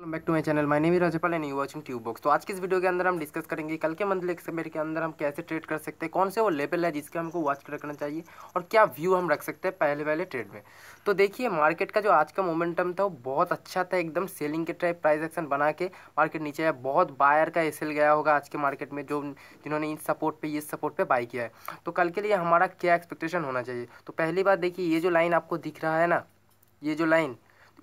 welcome back to my channel my name Rajpal and you watching tube box तो आज की इस वीडियो के अंदर हम डिस्कस करेंगे कल के मंथली एक्सपेयर के अंदर हम कैसे ट्रेड कर सकते हैं कौन से वो लेवल है जिसके हमको वॉच रखना चाहिए और क्या व्यू हम रख सकते हैं पहले पहले ट्रेड में तो देखिए मार्केट का जो आज का मोमेंटम था वो बहुत अच्छा था एकदम सेलिंग के टाइप प्राइस एक्शन बना के मार्केट नीचे आया बहुत बायर का एसेल गया होगा आज के मार्केट में जो जिन्होंने इस सपोर्ट पर इस सपोर्ट पर बाई किया है तो कल के लिए हमारा क्या एक्सपेक्टेशन होना चाहिए तो पहली बात देखिए ये जो लाइन आपको दिख रहा है ना ये जो लाइन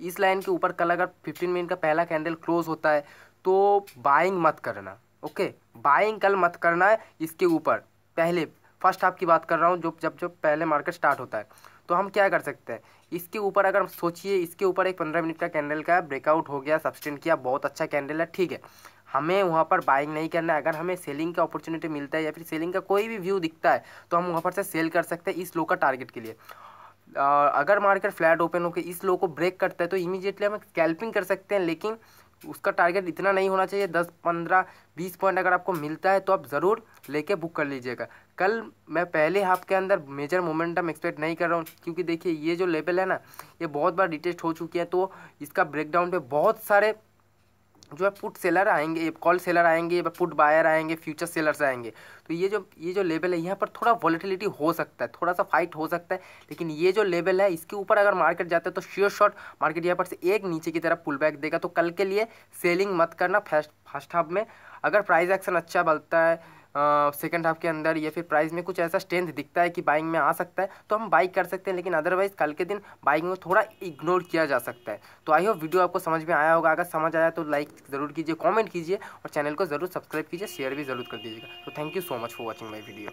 इस लाइन के ऊपर कल अगर फिफ्टीन मिनट का पहला कैंडल क्लोज होता है तो बाइंग मत करना ओके बाइंग कल मत करना है इसके ऊपर पहले फर्स्ट हाफ की बात कर रहा हूँ जो जब जब पहले मार्केट स्टार्ट होता है तो हम क्या कर सकते हैं इसके ऊपर अगर सोचिए इसके ऊपर एक पंद्रह मिनट का कैंडल का ब्रेकआउट हो गया सब्सटेंड किया बहुत अच्छा कैंडल है ठीक है हमें वहाँ पर बाइंग नहीं करना है अगर हमें सेलिंग का अपॉर्चुनिटी मिलता है या फिर सेलिंग का कोई भी व्यू दिखता है तो हम वहाँ पर से सेल कर सकते हैं इस लो का टारगेट के लिए अगर मार्केट फ्लैट ओपन होकर इस लो को ब्रेक करता है तो इमीजिएटली हम स्कैल्पिंग कर सकते हैं लेकिन उसका टारगेट इतना नहीं होना चाहिए दस पंद्रह बीस पॉइंट अगर आपको मिलता है तो आप ज़रूर लेके बुक कर लीजिएगा कल मैं पहले हाफ के अंदर मेजर मोमेंटम एक्सपेक्ट नहीं कर रहा हूँ क्योंकि देखिए ये जो लेवल है ना ये बहुत बार डिटेस्ट हो चुकी है तो इसका ब्रेकडाउन पे बहुत सारे जो है पुट सेलर आएंगे कॉल सेलर आएंगे पुट बायर आएंगे फ्यूचर सेलर्स आएंगे तो ये जो ये जो लेवल है यहाँ पर थोड़ा वॉलीटिलिटी हो सकता है थोड़ा सा फाइट हो सकता है लेकिन ये जो लेवल है इसके ऊपर अगर मार्केट जाता है तो श्योर शॉर्ट मार्केट यहाँ पर से एक नीचे की तरफ पुल बैक देगा तो कल के लिए सेलिंग मत करना फर्स्ट फर्स्ट हाफ में अगर प्राइस एक्शन अच्छा बनता है सेकेंड हाफ के अंदर या फिर प्राइस में कुछ ऐसा स्ट्रेंथ दिखता है कि बाइंग में आ सकता है तो हम बाइक कर सकते हैं लेकिन अदरवाइज कल के दिन बाइंग में थोड़ा इग्नोर किया जा सकता है तो आई होप वीडियो आपको समझ में आया होगा अगर समझ आया तो लाइक ज़रूर कीजिए कॉमेंट कीजिए और चैनल को ज़रूर सब्सक्राइब कीजिए शेयर भी ज़रूर कर दीजिएगा तो thank you so much for watching my video